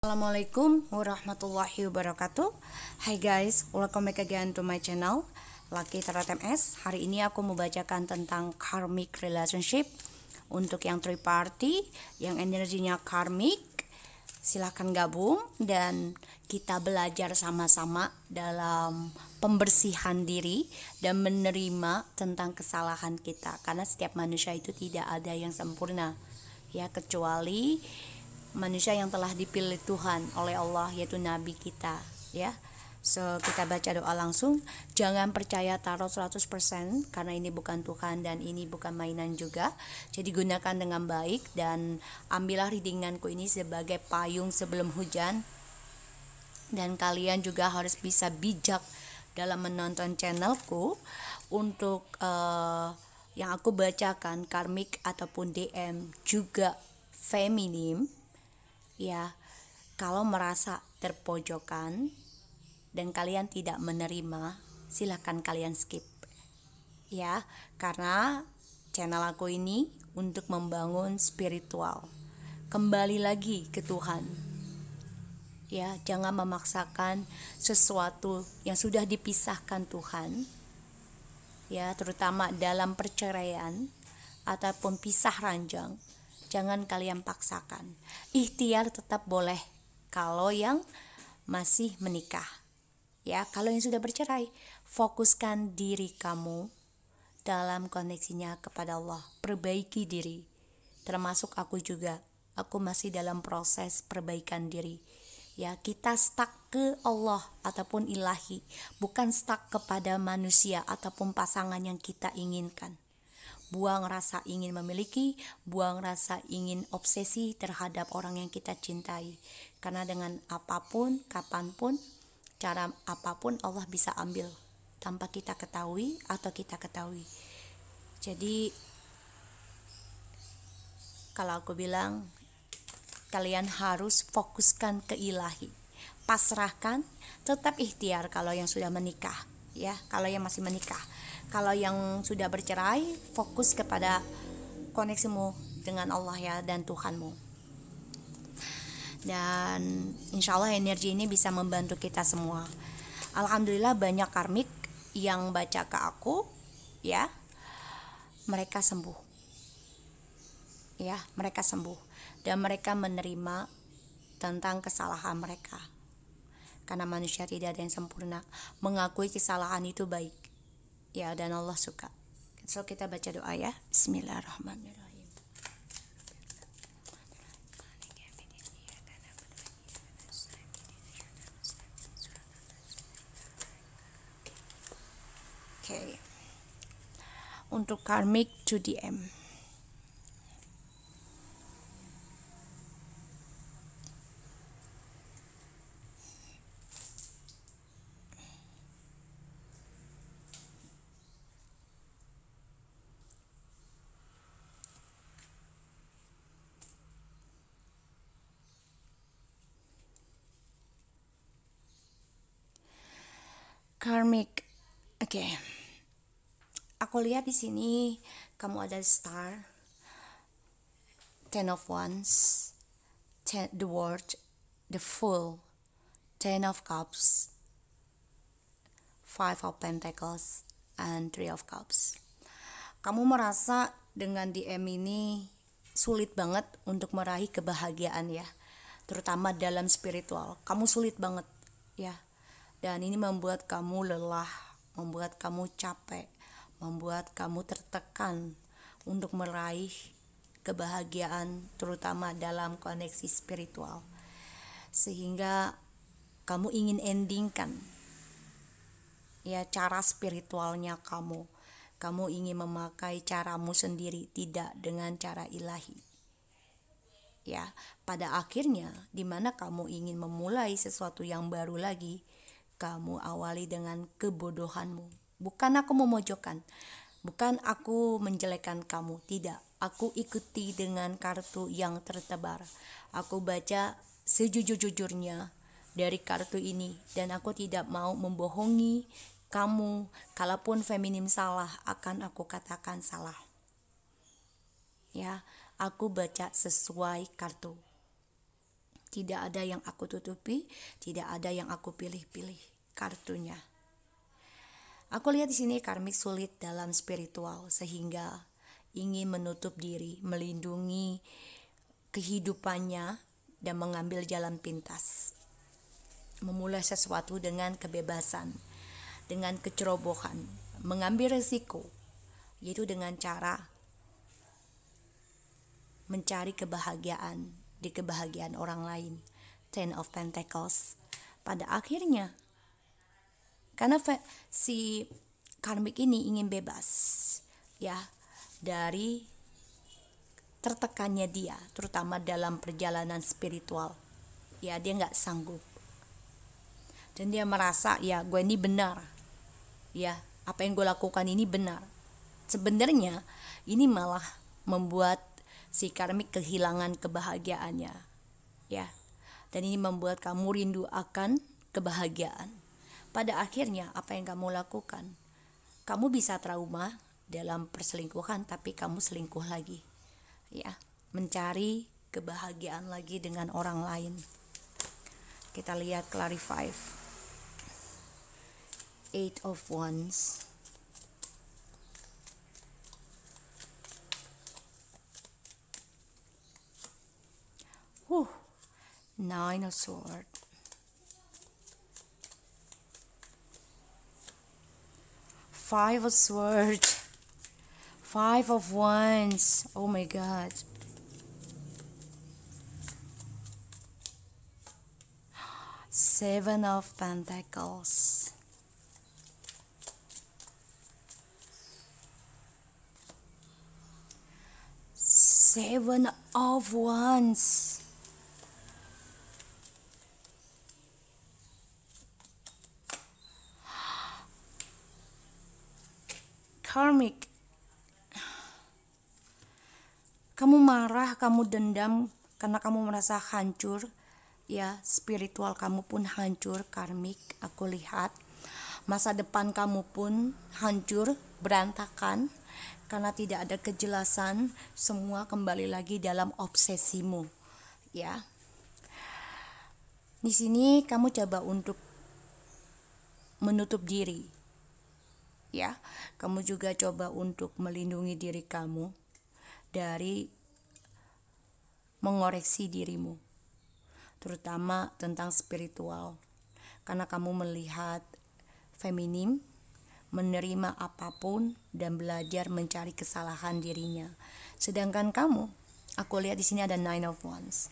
Assalamualaikum warahmatullahi wabarakatuh Hai guys, welcome back again to my channel Lucky Tarot MS Hari ini aku membacakan tentang karmic relationship Untuk yang three party Yang energinya karmic Silahkan gabung Dan kita belajar sama-sama Dalam pembersihan diri Dan menerima tentang kesalahan kita Karena setiap manusia itu tidak ada yang sempurna Ya kecuali Kecuali manusia yang telah dipilih Tuhan oleh Allah yaitu nabi kita ya so, kita baca doa langsung jangan percaya tarot 100% karena ini bukan Tuhan dan ini bukan mainan juga jadi gunakan dengan baik dan ambillah readinganku ini sebagai payung sebelum hujan dan kalian juga harus bisa bijak dalam menonton channelku untuk uh, yang aku bacakan karmik ataupun DM juga feminim ya kalau merasa terpojokan dan kalian tidak menerima silahkan kalian skip ya karena channel aku ini untuk membangun spiritual kembali lagi ke Tuhan ya jangan memaksakan sesuatu yang sudah dipisahkan Tuhan ya terutama dalam perceraian ataupun pisah ranjang jangan kalian paksakan. Ikhtiar tetap boleh kalau yang masih menikah. Ya, kalau yang sudah bercerai, fokuskan diri kamu dalam koneksinya kepada Allah. Perbaiki diri. Termasuk aku juga. Aku masih dalam proses perbaikan diri. Ya, kita stuck ke Allah ataupun ilahi, bukan stuck kepada manusia ataupun pasangan yang kita inginkan buang rasa ingin memiliki, buang rasa ingin obsesi terhadap orang yang kita cintai. Karena dengan apapun, kapanpun, cara apapun Allah bisa ambil tanpa kita ketahui atau kita ketahui. Jadi kalau aku bilang kalian harus fokuskan ke ilahi pasrahkan tetap ikhtiar kalau yang sudah menikah ya kalau yang masih menikah kalau yang sudah bercerai fokus kepada koneksimu dengan Allah ya dan Tuhanmu dan insya Allah energi ini bisa membantu kita semua Alhamdulillah banyak karmik yang baca ke aku ya mereka sembuh ya mereka sembuh dan mereka menerima tentang kesalahan mereka karena manusia tidak ada yang sempurna mengakui kesalahan itu baik ya dan Allah suka so kita baca doa ya Bismillahirrahmanirrahim untuk karmic 2DM karmic. Oke. Okay. Aku lihat di sini kamu ada star, ten of wands, ten, the world, the full, ten of cups, five of pentacles, and three of cups. Kamu merasa dengan DM ini sulit banget untuk meraih kebahagiaan ya, terutama dalam spiritual. Kamu sulit banget ya dan ini membuat kamu lelah, membuat kamu capek, membuat kamu tertekan untuk meraih kebahagiaan, terutama dalam koneksi spiritual, sehingga kamu ingin endingkan ya cara spiritualnya kamu. Kamu ingin memakai caramu sendiri, tidak dengan cara ilahi ya pada akhirnya di mana kamu ingin memulai sesuatu yang baru lagi kamu awali dengan kebodohanmu. Bukan aku memojokkan, bukan aku menjelekan kamu, tidak. Aku ikuti dengan kartu yang tertebar. Aku baca sejujur-jujurnya dari kartu ini dan aku tidak mau membohongi kamu. Kalaupun feminim salah, akan aku katakan salah. Ya, aku baca sesuai kartu. Tidak ada yang aku tutupi, tidak ada yang aku pilih-pilih kartunya. Aku lihat di sini karmik sulit dalam spiritual sehingga ingin menutup diri, melindungi kehidupannya dan mengambil jalan pintas. Memulai sesuatu dengan kebebasan, dengan kecerobohan, mengambil resiko, yaitu dengan cara mencari kebahagiaan di kebahagiaan orang lain. Ten of Pentacles. Pada akhirnya, karena si karmik ini ingin bebas, ya, dari tertekannya dia, terutama dalam perjalanan spiritual. Ya, dia nggak sanggup. Dan dia merasa, ya, gue ini benar. Ya, apa yang gue lakukan ini benar. Sebenarnya, ini malah membuat si karmik kehilangan kebahagiaannya ya dan ini membuat kamu rindu akan kebahagiaan pada akhirnya apa yang kamu lakukan kamu bisa trauma dalam perselingkuhan tapi kamu selingkuh lagi ya mencari kebahagiaan lagi dengan orang lain kita lihat clarify eight of wands Whew. Nine of Swords. Five of Swords. Five of Wands. Oh my God. Seven of Pentacles. Seven of Wands. karmic. Kamu marah, kamu dendam karena kamu merasa hancur, ya spiritual kamu pun hancur karmik. Aku lihat masa depan kamu pun hancur, berantakan karena tidak ada kejelasan, semua kembali lagi dalam obsesimu, ya. Di sini kamu coba untuk menutup diri ya. Kamu juga coba untuk melindungi diri kamu dari mengoreksi dirimu, terutama tentang spiritual, karena kamu melihat feminim menerima apapun dan belajar mencari kesalahan dirinya. Sedangkan kamu, aku lihat di sini ada nine of wands.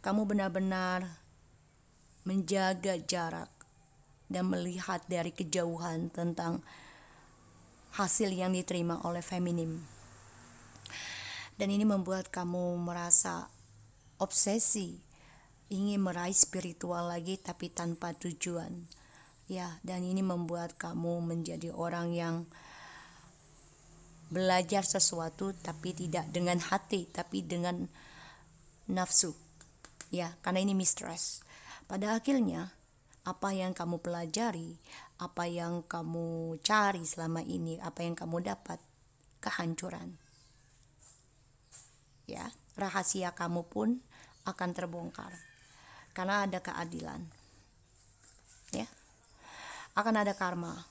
Kamu benar-benar menjaga jarak dan melihat dari kejauhan tentang hasil yang diterima oleh feminim. Dan ini membuat kamu merasa obsesi ingin meraih spiritual lagi tapi tanpa tujuan. Ya, dan ini membuat kamu menjadi orang yang belajar sesuatu tapi tidak dengan hati tapi dengan nafsu ya karena ini mistress pada akhirnya apa yang kamu pelajari, apa yang kamu cari selama ini, apa yang kamu dapat, kehancuran. Ya, rahasia kamu pun akan terbongkar karena ada keadilan. Ya. Akan ada karma.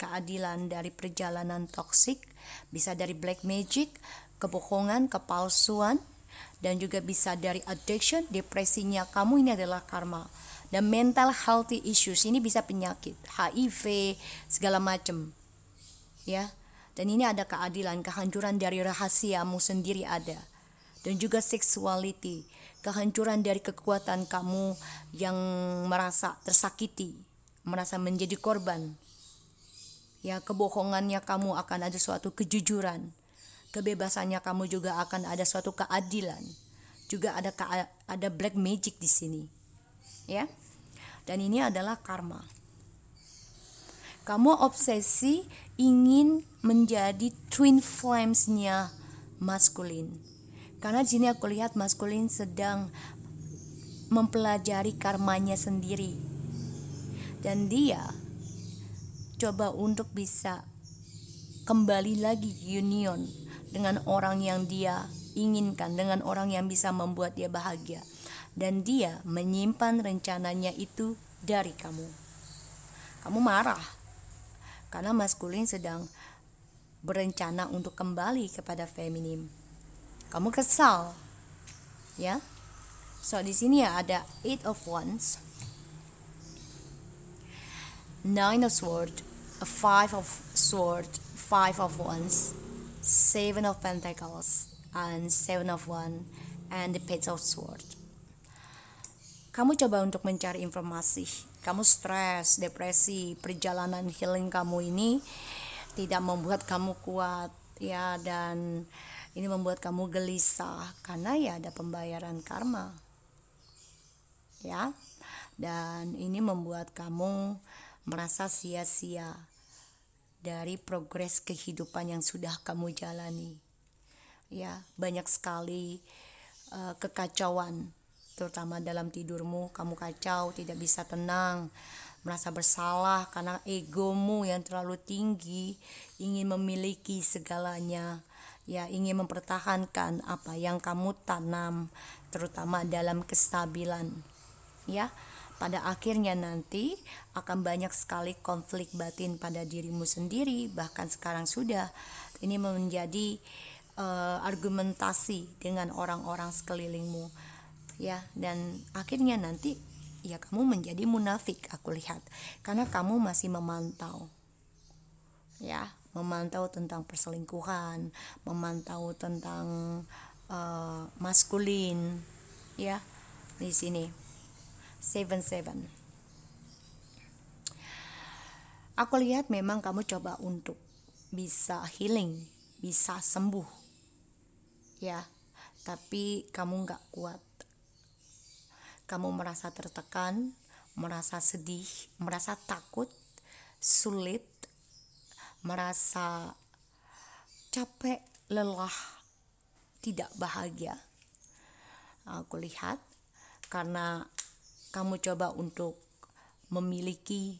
Keadilan dari perjalanan toksik, bisa dari black magic, kebohongan, kepalsuan, dan juga bisa dari addiction, depresinya kamu ini adalah karma dan mental healthy issues ini bisa penyakit HIV segala macam ya dan ini ada keadilan kehancuran dari rahasiamu sendiri ada dan juga sexuality kehancuran dari kekuatan kamu yang merasa tersakiti merasa menjadi korban ya kebohongannya kamu akan ada suatu kejujuran kebebasannya kamu juga akan ada suatu keadilan juga ada ada black magic di sini ya. Dan ini adalah karma. Kamu obsesi ingin menjadi twin flamesnya maskulin. Karena di sini aku lihat maskulin sedang mempelajari karmanya sendiri. Dan dia coba untuk bisa kembali lagi union dengan orang yang dia inginkan, dengan orang yang bisa membuat dia bahagia dan dia menyimpan rencananya itu dari kamu. Kamu marah karena maskulin sedang berencana untuk kembali kepada feminim. Kamu kesal, ya? So di sini ya ada eight of wands, nine of swords, five of swords, five of wands, seven of pentacles, and seven of one, and the page of swords kamu coba untuk mencari informasi kamu stres depresi perjalanan healing kamu ini tidak membuat kamu kuat ya dan ini membuat kamu gelisah karena ya ada pembayaran karma ya dan ini membuat kamu merasa sia-sia dari progres kehidupan yang sudah kamu jalani ya banyak sekali uh, kekacauan terutama dalam tidurmu kamu kacau tidak bisa tenang merasa bersalah karena egomu yang terlalu tinggi ingin memiliki segalanya ya ingin mempertahankan apa yang kamu tanam terutama dalam kestabilan ya pada akhirnya nanti akan banyak sekali konflik batin pada dirimu sendiri bahkan sekarang sudah ini menjadi uh, argumentasi dengan orang-orang sekelilingmu ya dan akhirnya nanti ya kamu menjadi munafik aku lihat karena kamu masih memantau ya memantau tentang perselingkuhan memantau tentang uh, maskulin ya di sini seven seven aku lihat memang kamu coba untuk bisa healing bisa sembuh ya tapi kamu nggak kuat kamu merasa tertekan, merasa sedih, merasa takut, sulit, merasa capek, lelah, tidak bahagia. Aku lihat karena kamu coba untuk memiliki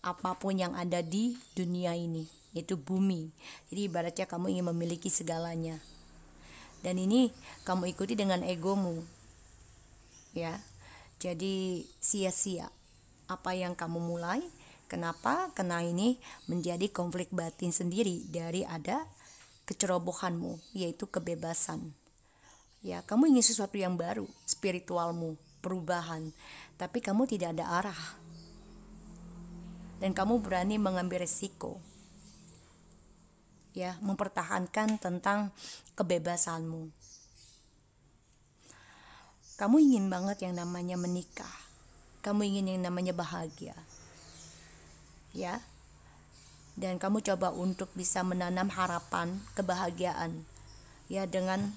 apapun yang ada di dunia ini, yaitu bumi. Jadi ibaratnya kamu ingin memiliki segalanya. Dan ini kamu ikuti dengan egomu. Ya, jadi sia-sia apa yang kamu mulai. Kenapa? Karena ini menjadi konflik batin sendiri dari ada kecerobohanmu, yaitu kebebasan. Ya, kamu ingin sesuatu yang baru, spiritualmu, perubahan, tapi kamu tidak ada arah. Dan kamu berani mengambil resiko. Ya, mempertahankan tentang kebebasanmu. Kamu ingin banget yang namanya menikah. Kamu ingin yang namanya bahagia. Ya. Dan kamu coba untuk bisa menanam harapan kebahagiaan ya dengan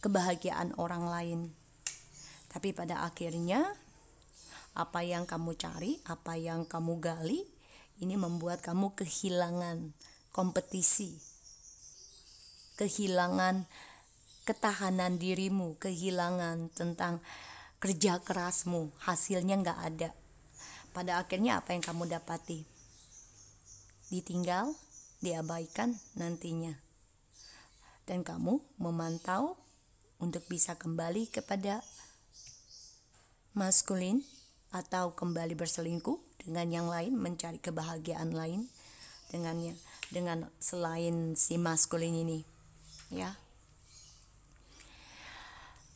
kebahagiaan orang lain. Tapi pada akhirnya apa yang kamu cari, apa yang kamu gali, ini membuat kamu kehilangan kompetisi, kehilangan ketahanan dirimu, kehilangan tentang kerja kerasmu, hasilnya nggak ada. Pada akhirnya apa yang kamu dapati? Ditinggal, diabaikan nantinya. Dan kamu memantau untuk bisa kembali kepada maskulin atau kembali berselingkuh dengan yang lain, mencari kebahagiaan lain dengannya dengan selain si maskulin ini. Ya.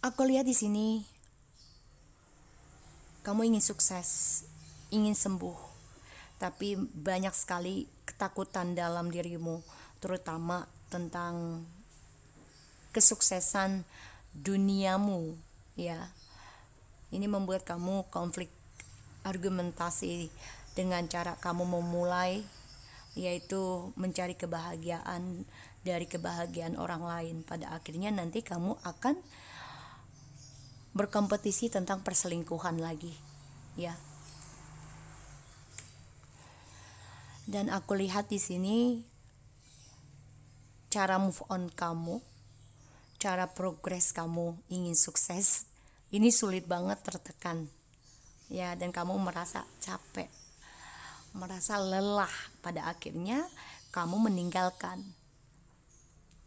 Aku lihat di sini kamu ingin sukses, ingin sembuh, tapi banyak sekali ketakutan dalam dirimu, terutama tentang kesuksesan duniamu, ya. Ini membuat kamu konflik argumentasi dengan cara kamu memulai yaitu mencari kebahagiaan dari kebahagiaan orang lain. Pada akhirnya nanti kamu akan berkompetisi tentang perselingkuhan lagi ya dan aku lihat di sini cara move on kamu cara progres kamu ingin sukses ini sulit banget tertekan ya dan kamu merasa capek merasa lelah pada akhirnya kamu meninggalkan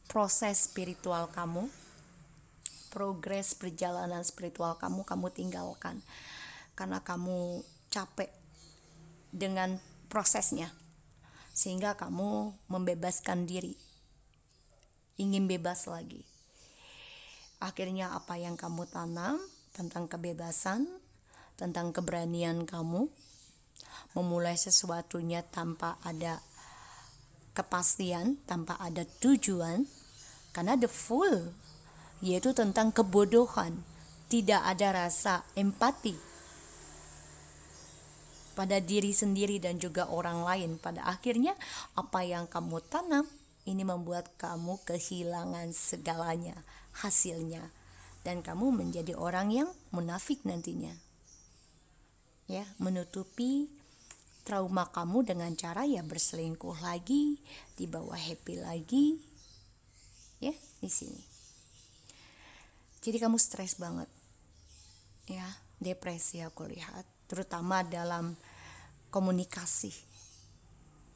proses spiritual kamu progres perjalanan spiritual kamu kamu tinggalkan karena kamu capek dengan prosesnya sehingga kamu membebaskan diri ingin bebas lagi akhirnya apa yang kamu tanam tentang kebebasan tentang keberanian kamu memulai sesuatunya tanpa ada kepastian tanpa ada tujuan karena the full yaitu tentang kebodohan, tidak ada rasa empati pada diri sendiri dan juga orang lain. Pada akhirnya, apa yang kamu tanam ini membuat kamu kehilangan segalanya, hasilnya, dan kamu menjadi orang yang munafik nantinya. Ya, menutupi trauma kamu dengan cara ya berselingkuh lagi, dibawa happy lagi. Ya, di sini jadi kamu stres banget ya depresi aku lihat terutama dalam komunikasi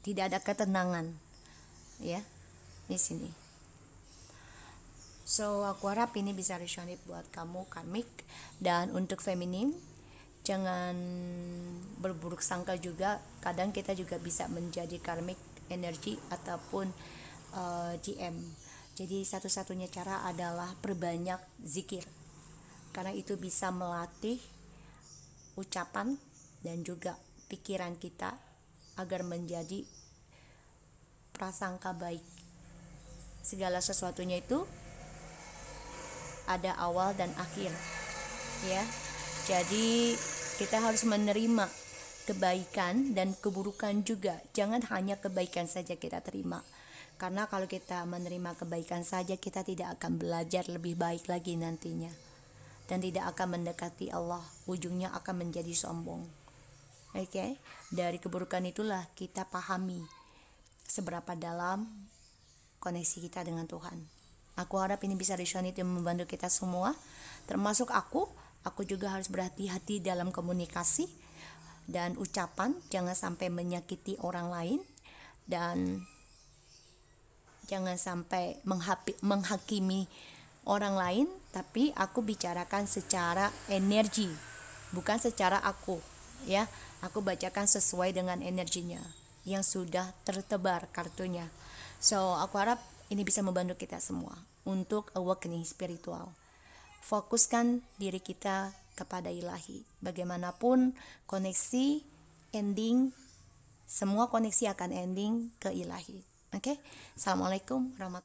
tidak ada ketenangan ya di sini so aku harap ini bisa resonate buat kamu karmik dan untuk feminim jangan berburuk sangka juga kadang kita juga bisa menjadi karmik energi ataupun uh, eh, DM jadi satu-satunya cara adalah perbanyak zikir. Karena itu bisa melatih ucapan dan juga pikiran kita agar menjadi prasangka baik. Segala sesuatunya itu ada awal dan akhir. Ya. Jadi kita harus menerima kebaikan dan keburukan juga. Jangan hanya kebaikan saja kita terima karena kalau kita menerima kebaikan saja kita tidak akan belajar lebih baik lagi nantinya dan tidak akan mendekati Allah ujungnya akan menjadi sombong oke okay? dari keburukan itulah kita pahami seberapa dalam koneksi kita dengan Tuhan aku harap ini bisa Rishon itu membantu kita semua termasuk aku aku juga harus berhati-hati dalam komunikasi dan ucapan jangan sampai menyakiti orang lain dan jangan sampai menghakimi orang lain tapi aku bicarakan secara energi bukan secara aku ya aku bacakan sesuai dengan energinya yang sudah tertebar kartunya so aku harap ini bisa membantu kita semua untuk awakening spiritual fokuskan diri kita kepada ilahi bagaimanapun koneksi ending semua koneksi akan ending ke ilahi Oke, okay? assalamualaikum warahmatullahi